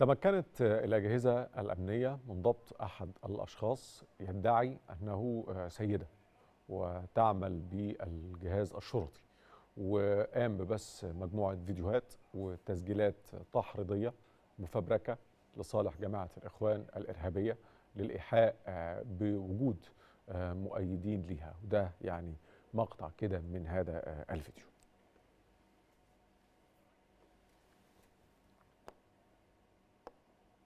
تمكنت الأجهزة الأمنية من ضبط أحد الأشخاص يدعي أنه آه، سيدة وتعمل بالجهاز الشرطي وقام ببث مجموعة فيديوهات وتسجيلات تحريضية مفبركة لصالح جماعة الإخوان الإرهابية للإيحاء آه، بوجود آه، مؤيدين ليها وده يعني مقطع كده من هذا الفيديو